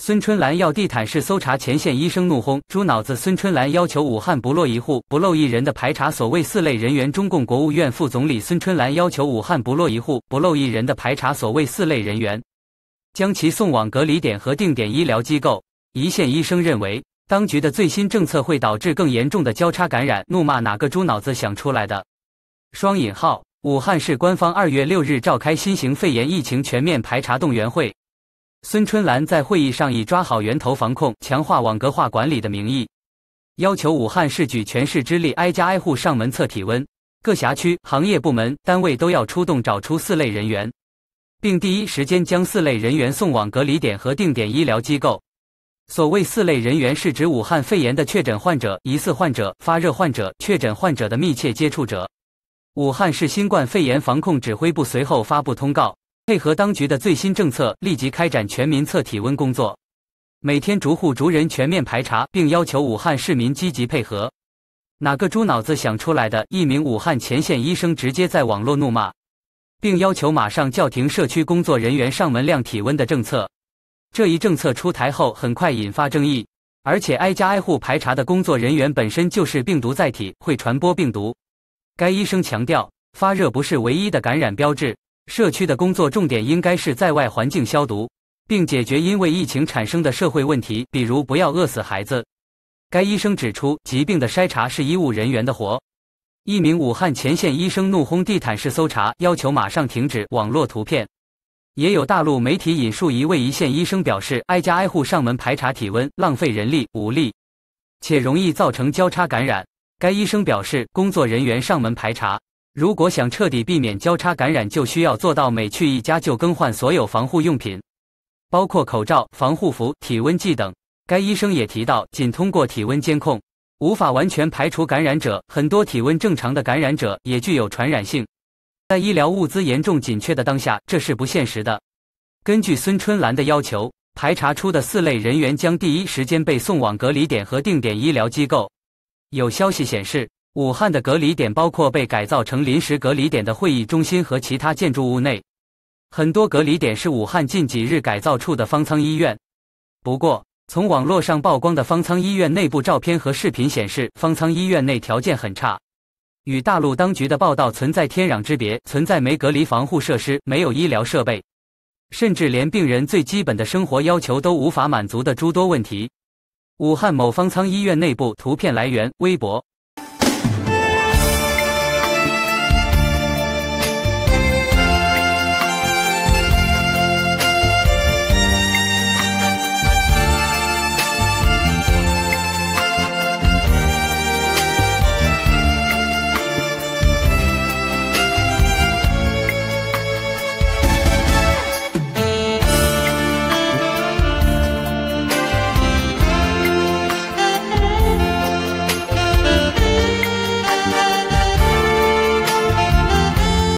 孙春兰要地毯式搜查，前线医生怒轰“猪脑子”。孙春兰要求武汉不落一户、不漏一人的排查，所谓四类人员。中共国务院副总理孙春兰要求武汉不落一户、不漏一人的排查，所谓四类人员，将其送往隔离点和定点医疗机构。一线医生认为，当局的最新政策会导致更严重的交叉感染，怒骂哪个猪脑子想出来的？双引号。武汉市官方二月六日召开新型肺炎疫情全面排查动员会。孙春兰在会议上以抓好源头防控、强化网格化管理的名义，要求武汉市举全市之力，挨家挨户上门测体温，各辖区、行业部门、单位都要出动，找出四类人员，并第一时间将四类人员送往隔离点和定点医疗机构。所谓四类人员，是指武汉肺炎的确诊患者、疑似患者、发热患者、确诊患者的密切接触者。武汉市新冠肺炎防控指挥部随后发布通告。配合当局的最新政策，立即开展全民测体温工作，每天逐户逐人全面排查，并要求武汉市民积极配合。哪个猪脑子想出来的一名武汉前线医生直接在网络怒骂，并要求马上叫停社区工作人员上门量体温的政策。这一政策出台后，很快引发争议，而且挨家挨户排查的工作人员本身就是病毒载体，会传播病毒。该医生强调，发热不是唯一的感染标志。社区的工作重点应该是在外环境消毒，并解决因为疫情产生的社会问题，比如不要饿死孩子。该医生指出，疾病的筛查是医务人员的活。一名武汉前线医生怒轰地毯式搜查，要求马上停止网络图片。也有大陆媒体引述一位一线医生表示，挨家挨户上门排查体温，浪费人力物力，且容易造成交叉感染。该医生表示，工作人员上门排查。如果想彻底避免交叉感染，就需要做到每去一家就更换所有防护用品，包括口罩、防护服、体温计等。该医生也提到，仅通过体温监控无法完全排除感染者，很多体温正常的感染者也具有传染性。在医疗物资严重紧缺的当下，这是不现实的。根据孙春兰的要求，排查出的四类人员将第一时间被送往隔离点和定点医疗机构。有消息显示。武汉的隔离点包括被改造成临时隔离点的会议中心和其他建筑物内。很多隔离点是武汉近几日改造处的方舱医院。不过，从网络上曝光的方舱医院内部照片和视频显示，方舱医院内条件很差，与大陆当局的报道存在天壤之别，存在没隔离防护设施、没有医疗设备，甚至连病人最基本的生活要求都无法满足的诸多问题。武汉某方舱医院内部图片来源微博。